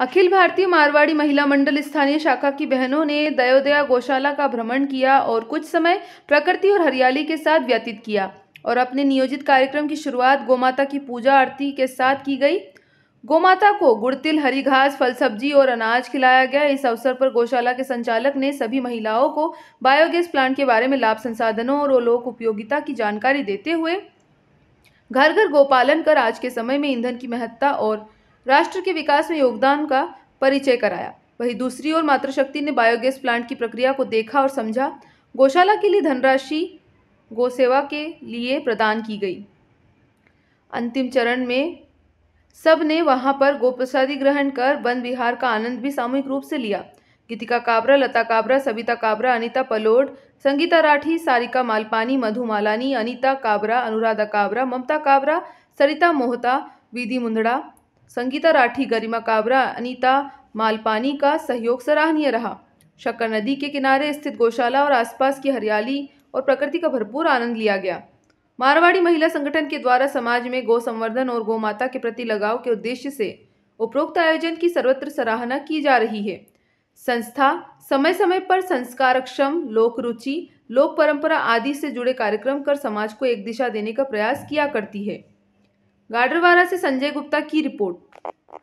अखिल भारतीय मारवाड़ी महिला मंडल स्थानीय शाखा की बहनों ने दयोदया गौशाला का भ्रमण किया और कुछ समय प्रकृति और हरियाली के साथ व्यतीत किया और अपने नियोजित कार्यक्रम की शुरुआत गोमाता की पूजा आरती के साथ की गई गोमाता को गुड़तिल हरी घास फल सब्जी और अनाज खिलाया गया इस अवसर पर गौशाला के संचालक ने सभी महिलाओं को बायोगैस प्लांट के बारे में लाभ संसाधनों और लोक उपयोगिता की जानकारी देते हुए घर घर गोपालन कर आज के समय में ईंधन की महत्ता और राष्ट्र के विकास में योगदान का परिचय कराया वहीं दूसरी ओर मातृशक्ति ने बायोगैस प्लांट की प्रक्रिया को देखा और समझा गौशाला के लिए धनराशि गौसेवा के लिए प्रदान की गई अंतिम चरण में सब ने वहाँ पर गोप्रसादी ग्रहण कर वन विहार का आनंद भी सामूहिक रूप से लिया गीतिका काबरा लता काबरा सबिता काबरा अनिता पलोड संगीता राठी सारिका मालपानी मधु मालानी अनिता काबरा अनुराधा काबरा ममता काबरा सरिता मोहता विधि मुंदड़ा संगीता राठी गरिमा काबरा अनीता मालपानी का सहयोग सराहनीय रहा शक्कर नदी के किनारे स्थित गौशाला और आसपास की हरियाली और प्रकृति का भरपूर आनंद लिया गया मारवाड़ी महिला संगठन के द्वारा समाज में गौ संवर्धन और गौ माता के प्रति लगाव के उद्देश्य से उपरोक्त आयोजन की सर्वत्र सराहना की जा रही है संस्था समय समय पर संस्कारक्षम लोक रुचि लोक परंपरा आदि से जुड़े कार्यक्रम कर समाज को एक दिशा देने का प्रयास किया करती है गाडरवारा से संजय गुप्ता की रिपोर्ट